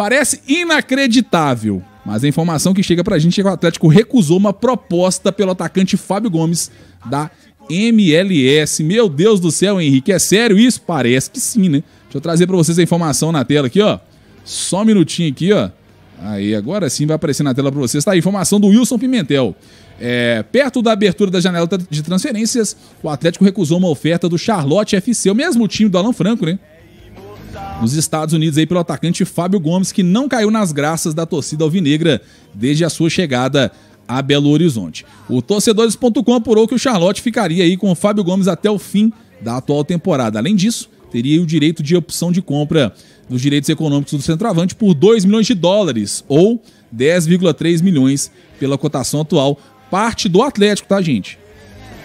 Parece inacreditável, mas a informação que chega pra gente é que o Atlético recusou uma proposta pelo atacante Fábio Gomes da MLS. Meu Deus do céu, Henrique, é sério isso? Parece que sim, né? Deixa eu trazer para vocês a informação na tela aqui, ó. Só um minutinho aqui, ó. Aí, agora sim vai aparecer na tela para vocês. Tá a informação do Wilson Pimentel. É, perto da abertura da janela de transferências, o Atlético recusou uma oferta do Charlotte FC, o mesmo time do Alan Franco, né? nos Estados Unidos aí pelo atacante Fábio Gomes, que não caiu nas graças da torcida alvinegra desde a sua chegada a Belo Horizonte. O torcedores.com apurou que o Charlotte ficaria aí com o Fábio Gomes até o fim da atual temporada. Além disso, teria o direito de opção de compra dos direitos econômicos do centroavante por 2 milhões de dólares ou 10,3 milhões pela cotação atual. Parte do Atlético, tá, gente?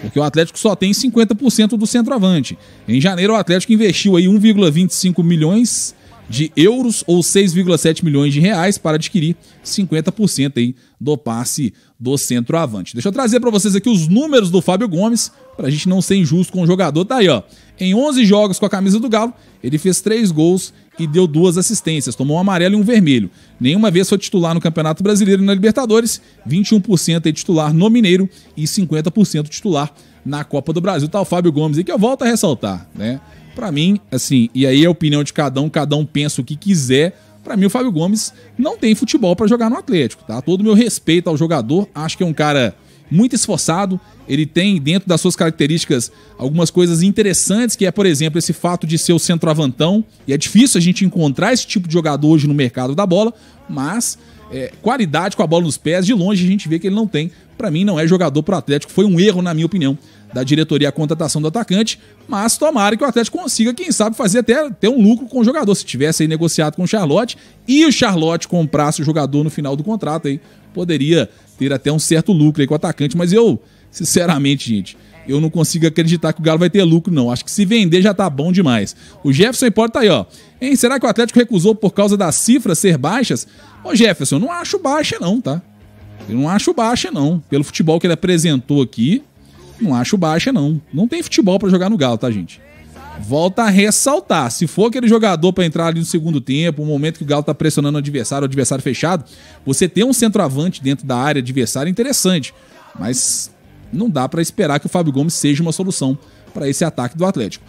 porque o Atlético só tem 50% do centroavante. Em janeiro, o Atlético investiu aí 1,25 milhões de euros ou 6,7 milhões de reais para adquirir 50% aí do passe do centroavante. Deixa eu trazer para vocês aqui os números do Fábio Gomes, para a gente não ser injusto com o jogador. Tá aí, ó. Em 11 jogos com a camisa do Galo, ele fez 3 gols e deu duas assistências, tomou um amarelo e um vermelho. Nenhuma vez foi titular no Campeonato Brasileiro e na Libertadores, 21% é titular no Mineiro e 50% titular na Copa do Brasil. Tá o Fábio Gomes aí que eu volto a ressaltar, né? Para mim, assim, e aí é a opinião de cada um, cada um pensa o que quiser. Para mim, o Fábio Gomes não tem futebol para jogar no Atlético, tá? Todo o meu respeito ao jogador, acho que é um cara muito esforçado. Ele tem dentro das suas características algumas coisas interessantes, que é, por exemplo, esse fato de ser o centroavantão. E é difícil a gente encontrar esse tipo de jogador hoje no mercado da bola, mas é, qualidade com a bola nos pés, de longe a gente vê que ele não tem. Para mim, não é jogador pro Atlético. Foi um erro, na minha opinião, da diretoria a contratação do atacante. Mas tomara que o Atlético consiga, quem sabe, fazer até ter um lucro com o jogador. Se tivesse aí negociado com o Charlotte e o Charlotte comprasse o jogador no final do contrato, aí poderia ter até um certo lucro aí com o atacante. Mas eu, sinceramente, gente, eu não consigo acreditar que o Galo vai ter lucro, não. Acho que se vender já tá bom demais. O Jefferson pode tá aí, ó. Hein, será que o Atlético recusou por causa das cifras ser baixas? Ô, Jefferson, eu não acho baixa, não, tá? Eu não acho baixa, não. Pelo futebol que ele apresentou aqui, não acho baixa, não. Não tem futebol para jogar no Galo, tá, gente? Volta a ressaltar, se for aquele jogador para entrar ali no segundo tempo, no momento que o Galo tá pressionando o adversário, o adversário fechado, você tem um centroavante dentro da área adversária é interessante. Mas não dá para esperar que o Fábio Gomes seja uma solução para esse ataque do Atlético.